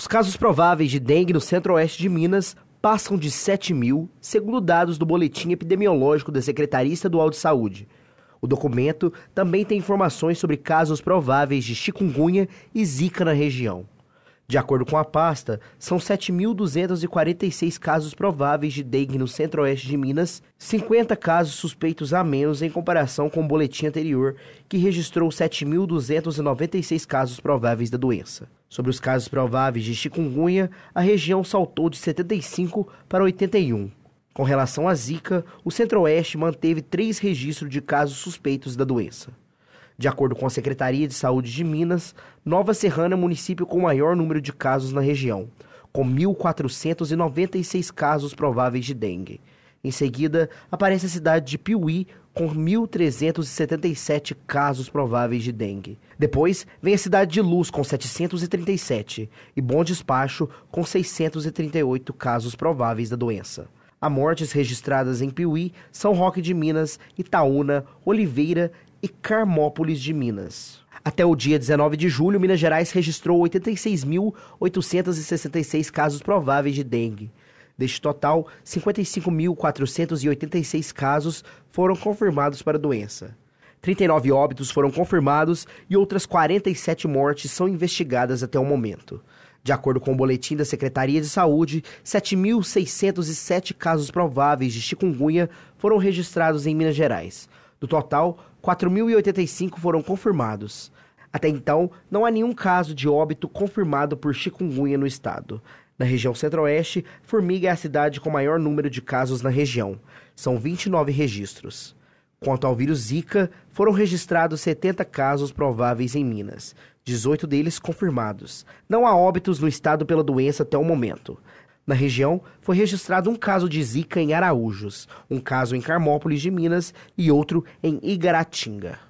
Os casos prováveis de dengue no centro-oeste de Minas passam de 7 mil, segundo dados do Boletim Epidemiológico da Secretaria Estadual de Saúde. O documento também tem informações sobre casos prováveis de chikungunya e zika na região. De acordo com a pasta, são 7.246 casos prováveis de dengue no centro-oeste de Minas, 50 casos suspeitos a menos em comparação com o boletim anterior, que registrou 7.296 casos prováveis da doença. Sobre os casos prováveis de chikungunya, a região saltou de 75 para 81. Com relação à Zika, o Centro-Oeste manteve três registros de casos suspeitos da doença. De acordo com a Secretaria de Saúde de Minas, Nova Serrana é o município com o maior número de casos na região, com 1.496 casos prováveis de dengue. Em seguida, aparece a cidade de Piuí, com 1.377 casos prováveis de dengue. Depois, vem a cidade de Luz, com 737, e Bom Despacho, com 638 casos prováveis da doença. Há mortes registradas em Piuí, São Roque de Minas, Itaúna, Oliveira e Carmópolis de Minas. Até o dia 19 de julho, Minas Gerais registrou 86.866 casos prováveis de dengue. Deste total, 55.486 casos foram confirmados para a doença. 39 óbitos foram confirmados e outras 47 mortes são investigadas até o momento. De acordo com o boletim da Secretaria de Saúde, 7.607 casos prováveis de chikungunya foram registrados em Minas Gerais. Do total, 4.085 foram confirmados. Até então, não há nenhum caso de óbito confirmado por chikungunya no estado. Na região centro-oeste, Formiga é a cidade com maior número de casos na região. São 29 registros. Quanto ao vírus Zika, foram registrados 70 casos prováveis em Minas, 18 deles confirmados. Não há óbitos no estado pela doença até o momento. Na região, foi registrado um caso de Zika em Araújos, um caso em Carmópolis de Minas e outro em Igaratinga.